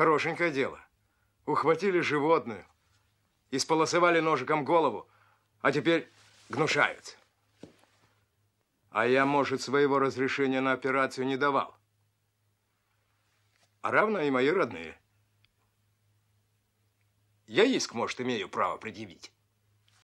Хорошенькое дело. Ухватили животную, исполосовали ножиком голову, а теперь гнушаются. А я, может, своего разрешения на операцию не давал. А равно и мои родные. Я иск, может, имею право предъявить.